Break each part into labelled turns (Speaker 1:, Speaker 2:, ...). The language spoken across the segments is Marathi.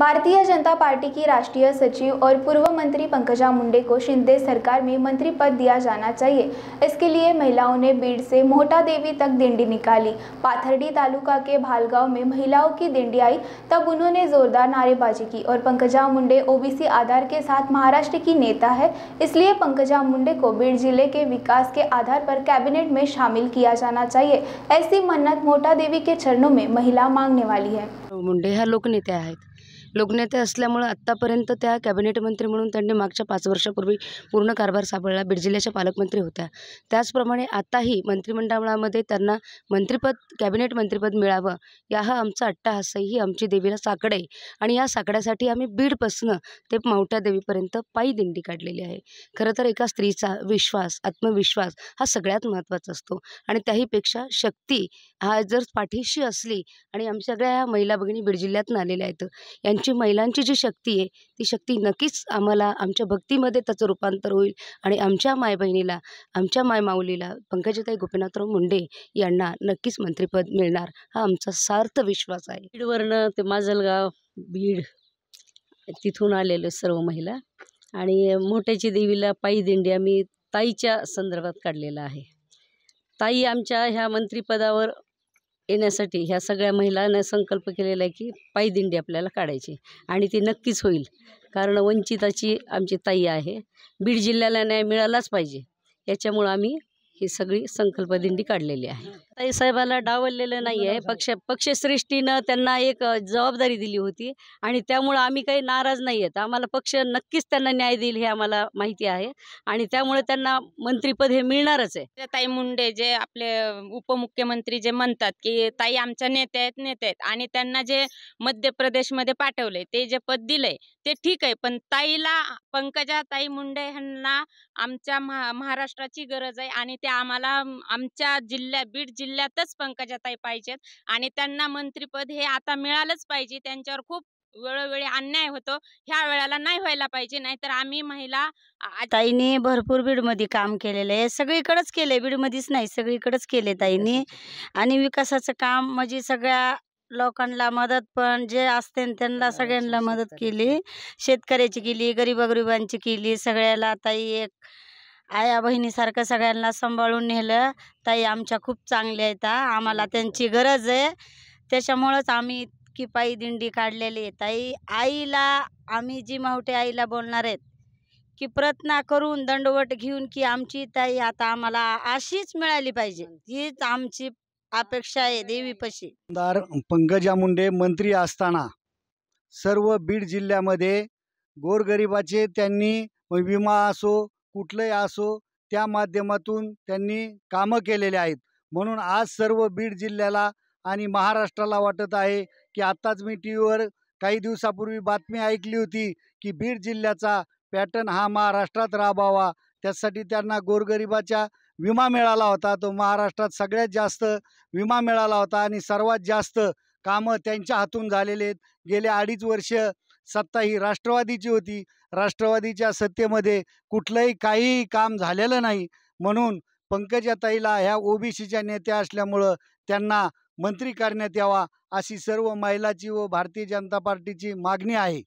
Speaker 1: भारतीय जनता पार्टी की राष्ट्रीय सचिव और पूर्व मंत्री पंकजा मुंडे को शिंदे सरकार में मंत्री पद दिया जाना चाहिए इसके लिए महिलाओं ने बीड़ से मोटा देवी तक दिंडी निकाली पाथरडी तालुका के भालगांव में महिलाओं की दिंडी आई तब उन्होंने जोरदार नारेबाजी की और पंकजा मुंडे ओबीसी आधार के साथ महाराष्ट्र की नेता है इसलिए पंकजा मुंडे को बीड़ जिले के विकास के आधार पर कैबिनेट में शामिल किया जाना चाहिए ऐसी मन्नत मोटा देवी के चरणों में महिला मांगने वाली है
Speaker 2: मुंडे ह्या नेता है लोकनेते असल्यामुळं आत्तापर्यंत त्या कॅबिनेट मंत्री म्हणून त्यांनी मागच्या पाच वर्षापूर्वी पूर्ण कारभार सांभाळला बीड जिल्ह्याच्या पालकमंत्री होत्या त्याचप्रमाणे आताही मंत्रिमंडळामध्ये त्यांना मंत्रिपद कॅबिनेट मंत्रिपद मिळावं या हा आमचा अट्टाहास ही आमची देवीला साकडं आहे आणि या साकड्यासाठी आम्ही बीडपासनं ते मावठ्या देवीपर्यंत पायी दिंडी काढलेली आहे खरं तर एका स्त्रीचा विश्वास आत्मविश्वास हा सगळ्यात महत्त्वाचा असतो आणि त्याहीपेक्षा शक्ती हा जर पाठीशी असली आणि आमच्या सगळ्या ह्या महिला भगिनी बीड जिल्ह्यातून आलेल्या आहेत यांची महिलांची जी शक्ती आहे ती शक्ती नक्कीच आम्हाला आमच्या भक्तीमध्ये त्याचं रूपांतर होईल आणि आमच्या माय बहिणीला आमच्या माय माऊलीला पंकजताई गोपीनाथराव मुंडे यांना नक्कीच मंत्रिपद मिळणार हा आमचा सार्थ विश्वास आहे
Speaker 3: बीडवरनं ते माजलगाव बीड तिथून आलेले सर्व महिला आणि मोठ्याची देवीला पायी दिंडी आम्ही ताईच्या संदर्भात काढलेला आहे ताई आमच्या ह्या मंत्रिपदावर येण्यासाठी ह्या सगळ्या महिलांना संकल्प केलेला आहे की पायदिंडी आपल्याला काढायची आणि ती नक्कीच होईल कारण वंचिताची आमची ताई आहे बीड जिल्ह्याला न्याय मिळालाच पाहिजे याच्यामुळं आम्ही ही सगळी संकल्प दिंडी काढलेली आहे ताई साहेबाला डावललेलं नाही आहे पक्ष पक्षश्रेष्ठीनं त्यांना एक जबाबदारी दिली होती आणि त्यामुळं आम्ही काही नाराज नाही आहेत आम्हाला पक्ष नक्कीच त्यांना न्याय देईल हे आम्हाला माहिती आहे आणि त्यामुळे त्यांना मंत्रीपद हे मिळणारच आहे
Speaker 4: ताई मुंडे जे आपले उपमुख्यमंत्री जे म्हणतात की ताई आमच्या नेत्या आहेत नेत्या आहेत आणि त्यांना जे मध्य प्रदेशमध्ये पाठवले ते जे पद दिलंय ते ठीक आहे पण ताईला पंकजा ताई मुंडे यांना आमच्या महाराष्ट्राची गरज आहे आणि ते त्या आम्हाला आमच्या जिल्ह्यात बीड जिल्ह्यातच पंकजाताई पाहिजेत आणि त्यांना मंत्रीपद हे आता मिळालंच पाहिजे त्यांच्यावर खूप वेळोवेळी अन्याय होतो ह्या वेळेला नाही व्हायला पाहिजे नाहीतर आम्ही महिला
Speaker 5: ताईने भरपूर बीडमध्ये काम केलेलं आहे सगळीकडेच केले बीडमध्येच नाही सगळीकडेच केले ताईने आणि विकासाचं काम म्हणजे सगळ्या लोकांना मदत पण जे असते त्यांना सगळ्यांना मदत केली शेतकऱ्याची केली गरिबांची केली सगळ्याला ताई एक आया बहिणीसारखं सगळ्यांना सांभाळून नेलं ताई आमच्या खूप चांगल्या आहेत आम्हाला त्यांची गरज आहे त्याच्यामुळंच आम्ही इतकी पायी दिंडी काढलेली आहे ताई आईला आम्ही जी मावटे आईला बोलणार आहेत की प्रार्थना करून दंडवट घेऊन की आमची ताई आता आम्हाला अशीच मिळाली पाहिजे हीच आमची अपेक्षा आहे देवीपशी
Speaker 6: आमदार पंकजा मुंडे मंत्री असताना सर्व बीड जिल्ह्यामध्ये गोरगरिबाचे त्यांनी विमा असो कुठलंही असो त्या माध्यमातून त्यांनी कामं केलेले आहेत म्हणून आज सर्व बीड जिल्ह्याला आणि महाराष्ट्राला वाटत आहे की आत्ताच मी टी व्हीवर काही दिवसापूर्वी बातमी ऐकली होती की बीड जिल्ह्याचा पॅटर्न हा महाराष्ट्रात राबावा त्यासाठी त्यांना गोरगरिबाच्या विमा मिळाला होता तो महाराष्ट्रात सगळ्यात जास्त विमा मिळाला होता आणि सर्वात जास्त कामं त्यांच्या हातून झालेले आहेत गेले अडीच वर्ष सत्ता ही राष्ट्रवादीची होती राष्ट्रवादीच्या सत्तेमध्ये कुठलंही काही काम झालेलं नाही म्हणून पंकजाताईला ह्या ओबीसीच्या नेत्या असल्यामुळं त्यांना मंत्री करण्यात यावा अशी सर्व महिलाची व भारतीय जनता पार्टीची मागणी आहे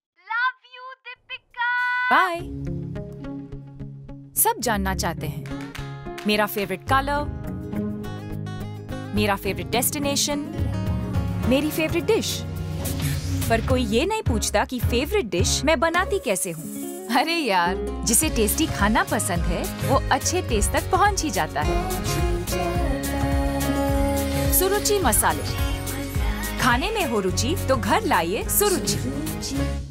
Speaker 1: बाय सब जानना चाहते हैं मेरा फेवरेट कलर मेरा फेवरेट डेस्टिनेशन मेरी फेवरेट डिश पर कोई ये नहीं पूछता कि फेवरेट डिश मैं बनाती कैसे हूँ अरे यार जिसे टेस्टी खाना पसंद है वो अच्छे टेस्ट तक पहुँच ही जाता है सुरुचि मसाले खाने में हो रुचि तो घर लाइए सुरुचि